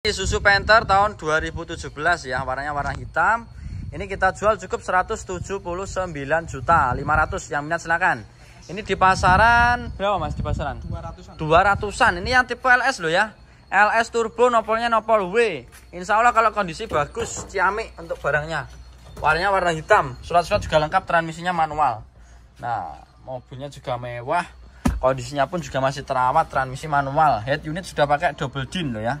Ini susu Panther tahun 2017 ya, warnanya warna hitam. Ini kita jual cukup 179 juta 500 yang minat silakan. Ini di pasaran berapa Mas di pasaran? 200-an. 200-an. Ini yang tipe LS loh ya. LS turbo nopolnya nopol W. Insya Allah kalau kondisi bagus ciamik untuk barangnya. Warnanya warna hitam. Surat-surat juga lengkap, transmisinya manual. Nah, mobilnya juga mewah. Kondisinya pun juga masih terawat, transmisi manual. Head unit sudah pakai double din loh ya.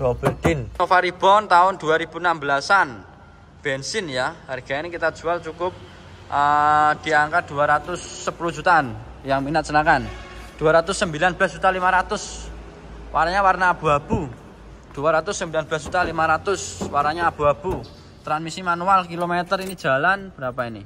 Nova Novaribon tahun 2016an bensin ya harga ini kita jual cukup uh, di angka 210 jutaan yang minat senakan 219 juta 500 warnanya warna abu-abu 219 juta 500 warnanya abu-abu transmisi manual kilometer ini jalan berapa ini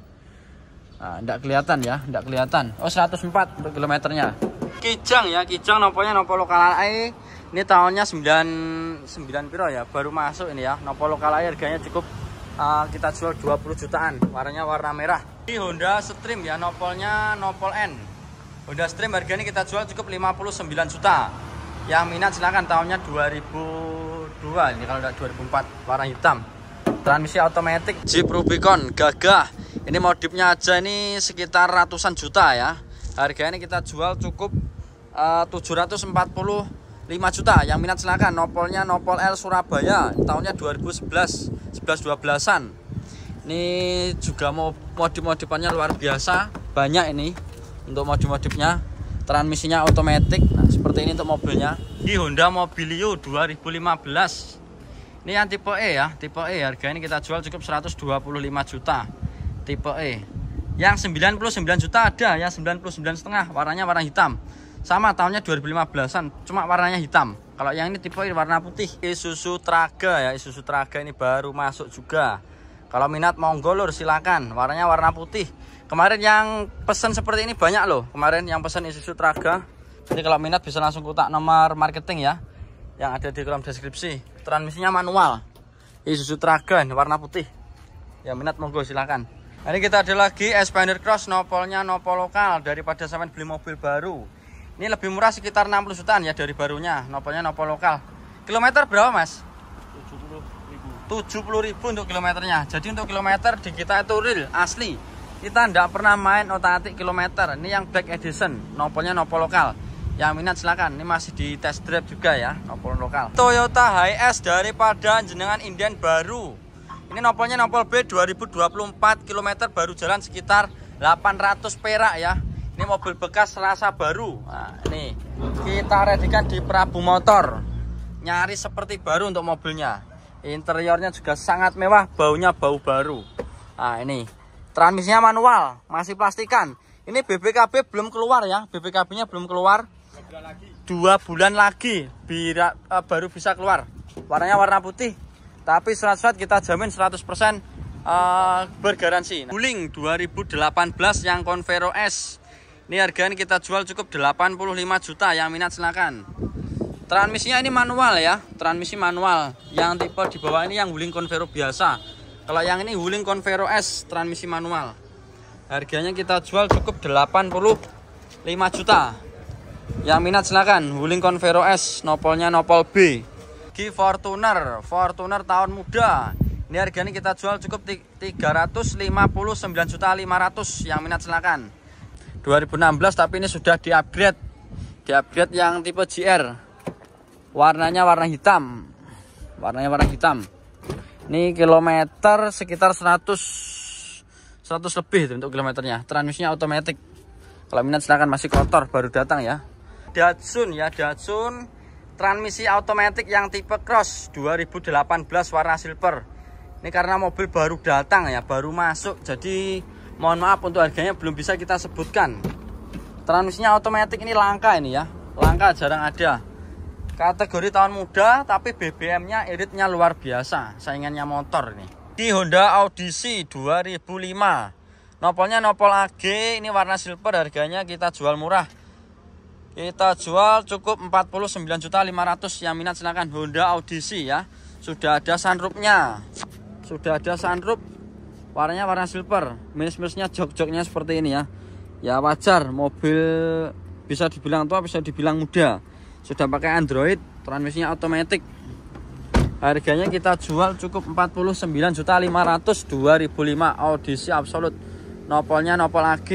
nah, enggak kelihatan ya enggak kelihatan oh 104 kilometernya kijang ya kijang nomornya nomor lokal AE ini tahunnya 99 piro ya baru masuk ini ya nopo lokal air ya? harganya cukup uh, kita jual 20 jutaan warnanya warna merah ini Honda Stream ya nopolnya nopol N Honda Stream harganya kita jual cukup 59 juta yang minat silahkan tahunnya 2002 ini kalau udah 2004 warna hitam transmisi otomatis Jeep Rubicon gagah ini modifnya aja ini sekitar ratusan juta ya harganya kita jual cukup eh, uh, 740 5 juta yang minat silakan nopolnya nopol L Surabaya tahunnya 2011 11 12-an ini juga mau modif-modifannya luar biasa banyak ini untuk modif-modifnya transmisinya otomatis nah, seperti ini untuk mobilnya di Honda Mobilio 2015 ini yang tipe E ya tipe E harga ini kita jual cukup 125 juta tipe E yang 99 juta ada yang 99 setengah warnanya warna hitam sama tahunnya 2015an cuma warnanya hitam kalau yang ini tipe warna putih Isuzu Traga ya Isuzu Traga ini baru masuk juga kalau minat monggo lur silakan warnanya warna putih kemarin yang pesan seperti ini banyak loh kemarin yang pesan Isuzu Traga jadi kalau minat bisa langsung kutak nomor marketing ya yang ada di kolom deskripsi transmisinya manual Isuzu Traga ini warna putih ya minat monggo silakan ini kita ada lagi Expander Cross nopolnya nopol lokal daripada sampai beli mobil baru ini lebih murah sekitar 60 jutaan ya dari barunya. Nopolnya nopol lokal. Kilometer berapa, Mas? 70.000. ribu untuk kilometernya. Jadi untuk kilometer di kita itu real, asli. Kita tidak pernah main otak-atik kilometer. Ini yang black edition, nopolnya nopol lokal. Yang minat silakan. Ini masih di test drive juga ya, nopol lokal. Toyota HS daripada jenengan Indian baru. Ini nopolnya nopol B 2024 kilometer baru jalan sekitar 800 perak ya ini mobil bekas rasa baru nah, nih kita redikan di Prabu Motor nyaris seperti baru untuk mobilnya interiornya juga sangat mewah baunya bau baru nah ini transmisinya manual masih plastikan ini BBKB belum keluar ya BBKB nya belum keluar dua bulan lagi bira, uh, baru bisa keluar warnanya warna putih tapi surat-surat kita jamin 100% uh, eh, bergaransi Wuling 2018 yang Convero S ini harganya kita jual cukup 85 juta yang minat silakan. Transmisinya ini manual ya, transmisi manual. Yang tipe di bawah ini yang Wuling Convero biasa. Kalau yang ini Wuling Convero S transmisi manual. Harganya kita jual cukup 85 juta. Yang minat silakan Wuling Convero S, nopolnya nopol B. G Fortuner, Fortuner tahun muda. Ini harganya kita jual cukup juta 359.500 yang minat silakan. 2016 tapi ini sudah di di upgrade yang tipe GR warnanya warna hitam warnanya warna hitam ini kilometer sekitar 100 100 lebih untuk kilometernya transmisinya otomatis kalau minat silahkan masih kotor baru datang ya Datsun ya Datsun transmisi otomatis yang tipe cross 2018 warna silver ini karena mobil baru datang ya baru masuk jadi mohon maaf untuk harganya belum bisa kita sebutkan transmisinya otomatis ini langka ini ya langka jarang ada kategori tahun muda tapi BBM nya iritnya luar biasa saingannya motor ini di Honda Audisi 2005 nopolnya nopol AG ini warna silver harganya kita jual murah kita jual cukup 49.500 yang minat silahkan Honda Audisi ya sudah ada sunroofnya sudah ada sunroof warnanya warna silver minus-minusnya jok-joknya seperti ini ya ya wajar mobil bisa dibilang tua bisa dibilang muda sudah pakai Android transmisinya otomatis harganya kita jual cukup juta 500 2005 audisi absolut nopolnya nopol AG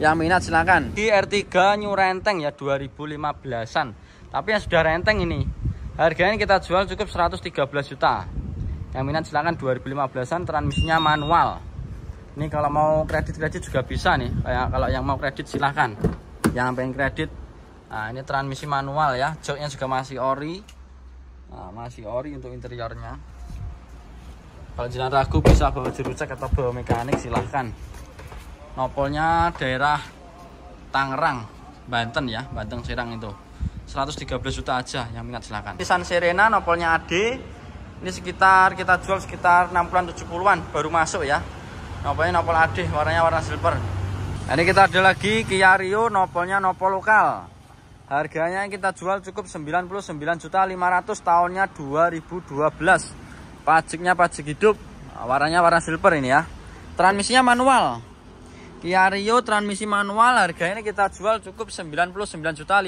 yang minat silakan di R3 New Renteng ya 2015an tapi yang sudah renteng ini harganya kita jual cukup 113 juta yang minat silahkan 2015an transmisinya manual ini kalau mau kredit-kredit juga bisa nih kayak kalau yang mau kredit silahkan yang pengen kredit nah ini transmisi manual ya joknya juga masih ori nah, masih ori untuk interiornya kalau jalan ragu bisa bawa jerucek atau bawa mekanik silahkan nopolnya daerah Tangerang Banten ya Banten Serang itu 113 juta aja yang minat silahkan Nissan Serena nopolnya AD ini sekitar kita jual sekitar 60-an 70-an baru masuk ya nopolnya nopol adih warnanya warna silver nah, ini kita ada lagi Kia Rio nopolnya nopol lokal harganya yang kita jual cukup 99 juta 500 tahunnya 2012 pajaknya pajak hidup nah, warnanya warna silver ini ya transmisinya manual Kia Rio transmisi manual harganya kita jual cukup 99 juta 500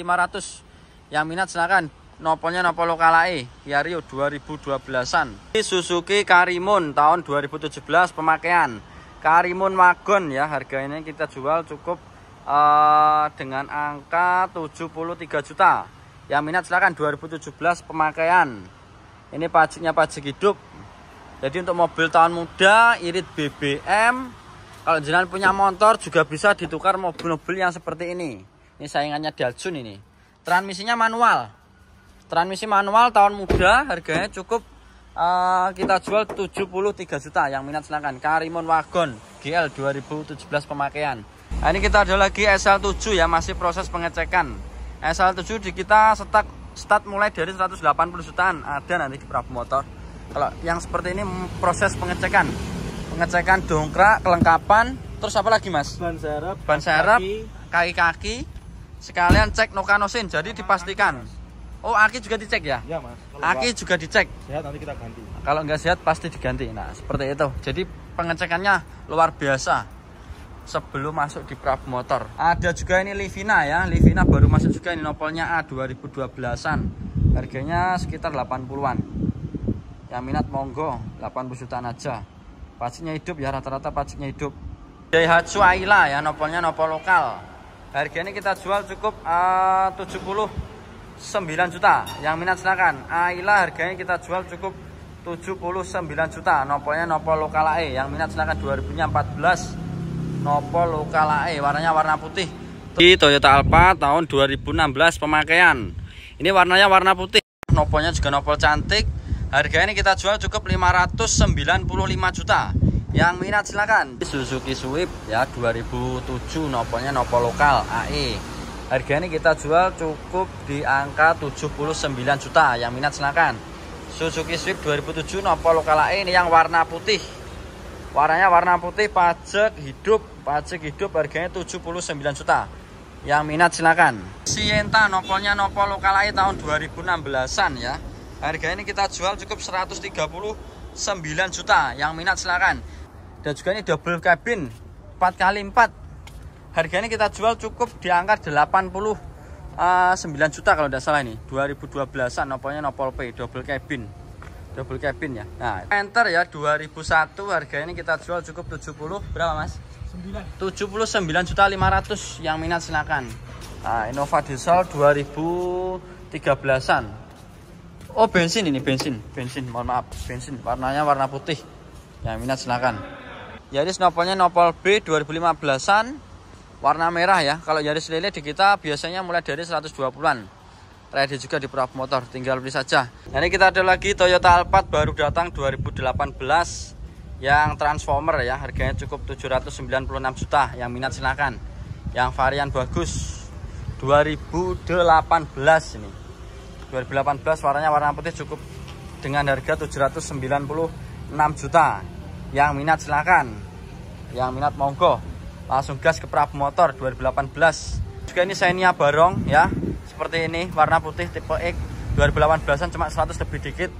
yang minat silahkan Noponya nopo lokalai Yario 2012an ini Suzuki Karimun tahun 2017 pemakaian Karimun Wagon ya harganya kita jual cukup uh, dengan angka 73 juta yang minat silahkan 2017 pemakaian ini pajaknya pajak hidup jadi untuk mobil tahun muda irit BBM kalau jalan punya motor juga bisa ditukar mobil-mobil yang seperti ini ini saingannya Datsun ini transmisinya manual transmisi manual tahun muda harganya cukup uh, kita jual 73 juta yang minat silahkan Karimun Wagon GL 2017 pemakaian nah, ini kita ada lagi SL7 ya masih proses pengecekan SL7 di kita setak start mulai dari 180 jutaan ada nanti di Prabu Motor kalau yang seperti ini proses pengecekan pengecekan dongkrak kelengkapan terus apa lagi mas ban serep ban serep kaki-kaki sekalian cek nokanosin jadi dipastikan Oh, aki juga dicek ya? Iya, Mas. aki juga dicek. Sehat nanti kita ganti. Kalau nggak sehat pasti diganti. Nah, seperti itu. Jadi pengecekannya luar biasa. Sebelum masuk di prab motor. Ada juga ini Livina ya. Livina baru masuk juga ini nopolnya A 2012-an. Harganya sekitar 80-an. Yang minat monggo 80 jutaan aja. Pajaknya hidup ya rata-rata pajaknya hidup. Daihatsu Aila ya nopolnya nopol lokal. Harganya kita jual cukup eh, uh, 70 9 juta yang minat silakan Aila harganya kita jual cukup 79 juta nopolnya nopol lokal AE yang minat silakan 2014 nopol lokal AE warnanya warna putih di Toyota Alphard tahun 2016 pemakaian ini warnanya warna putih nopolnya juga nopol cantik harga ini kita jual cukup 595 juta yang minat silakan Suzuki Swift ya 2007 nopolnya nopol lokal AE Harganya kita jual cukup di angka 79 juta. Yang minat silakan. Suzuki Swift 2007 Nopo lokal ini yang warna putih. Warnanya warna putih, pajak hidup, pajak hidup harganya 79 juta. Yang minat silakan. Sienta nopolnya Nopo ini tahun 2016-an ya. Harga ini kita jual cukup 139 juta. Yang minat silakan. Dan juga ini double cabin 4 x 4 harganya kita jual cukup di angka 80 eh, juta kalau tidak salah ini 2012an nopolnya nopol P double cabin double cabin ya nah enter ya 2001 harganya kita jual cukup 70 berapa mas 79 juta 500 yang minat silakan nah, Innova diesel 2013an oh bensin ini bensin bensin mohon maaf bensin warnanya warna putih yang minat silakan jadi ya, nopolnya nopol B 2015an warna merah ya kalau Yaris Lele di kita biasanya mulai dari 120-an ready juga di prop motor tinggal beli saja nah, ini kita ada lagi Toyota Alphard baru datang 2018 yang transformer ya harganya cukup 796 juta yang minat silahkan yang varian bagus 2018 ini 2018 warnanya warna putih cukup dengan harga 796 juta yang minat silahkan yang minat monggo langsung gas ke Prabu Motor 2018 juga ini saya Barong ya seperti ini warna putih tipe X 2018an cuma 100 lebih dikit